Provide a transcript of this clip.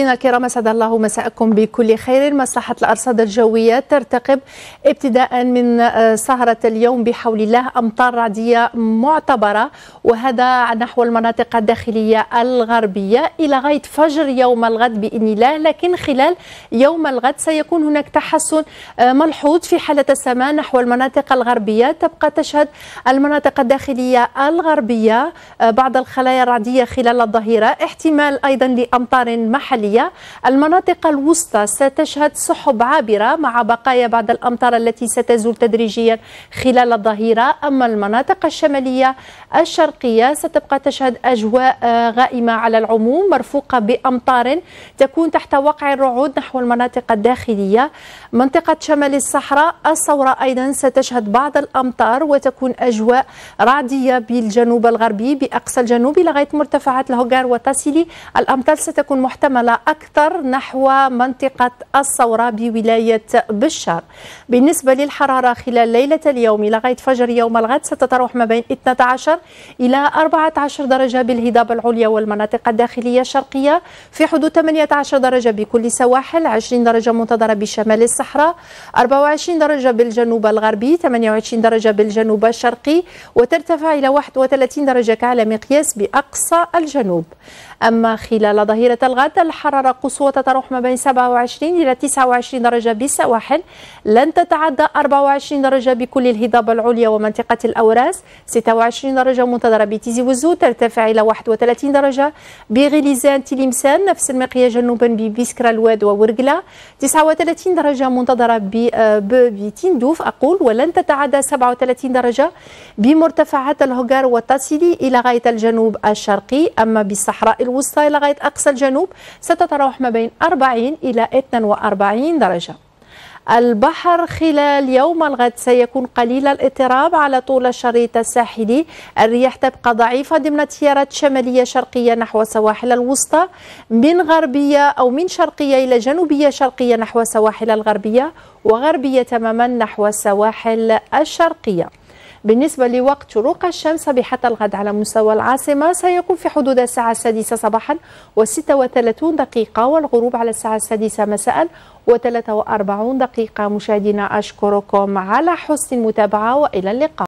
مشاهدينا الكرام اسعد الله مساءكم بكل خير مصلحه الارصاد الجويه ترتقب ابتداء من آه، سهره اليوم بحول الله امطار رعديه معتبره وهذا نحو المناطق الداخليه الغربيه الى غايه فجر يوم الغد باذن الله لكن خلال يوم الغد سيكون هناك تحسن آه، ملحوظ في حاله السماء نحو المناطق الغربيه تبقى تشهد المناطق الداخليه الغربيه آه، بعض الخلايا الرعديه خلال الظهيره احتمال ايضا لامطار محليه الشمالية المناطق الوسطى ستشهد سحب عابرة مع بقايا بعض الأمطار التي ستزول تدريجيا خلال الظهيرة أما المناطق الشمالية الشرقية ستبقى تشهد أجواء آه، غائمة على العموم مرفوقة بأمطار تكون تحت وقع الرعود نحو المناطق الداخلية منطقة شمال الصحراء الصورة أيضا ستشهد بعض الأمطار وتكون أجواء رعدية بالجنوب الغربي بأقصى الجنوب لغاية مرتفعات الهوغار وتاسيلي الأمطار ستكون محتملة أكثر نحو منطقة الصورة بولاية بشار بالنسبة للحرارة خلال ليلة اليوم لغاية فجر يوم الغد ستتراوح ما بين 12 إلى 14 درجة بالهضاب العليا والمناطق الداخلية الشرقية في حدود 18 درجة بكل سواحل 20 درجة منتظرة بشمال الصحراء 24 درجة بالجنوب الغربي 28 درجة بالجنوب الشرقي وترتفع إلى 31 درجة كعلى مقياس بأقصى الجنوب أما خلال ظهيرة الغد الحرارة قصوى تتراوح ما بين 27 إلى 29 درجة بالسواحل لن تتعدى 24 درجة بكل الهضاب العليا ومنطقة الأوراس 26 درجة منتظرة بتيزي وزو ترتفع إلى 31 درجة بغليزان تلمسان نفس المقية جنوبا ببسكرا الواد وورقلا 39 درجة منتظرة آه، بتندوف أقول ولن تتعدى 37 درجة بمرتفعات الهجار وتصل إلى غاية الجنوب الشرقي أما بالصحراء الوسطى إلى غاية أقصى الجنوب ستتراوح ما بين 40 إلى 42 درجة البحر خلال يوم الغد سيكون قليل الاضطراب على طول الشريط الساحلي الرياح تبقى ضعيفة ضمن تيارات شمالية شرقية نحو سواحل الوسطى من غربية أو من شرقية إلى جنوبية شرقية نحو سواحل الغربية وغربية تماما نحو السواحل الشرقية بالنسبة لوقت شروق الشمس بحتى الغد على مستوى العاصمة سيكون في حدود الساعة السادسة صباحا و36 دقيقة والغروب على الساعة السادسة مساء و43 دقيقة مشاهدينا أشكركم على حسن المتابعة وإلى اللقاء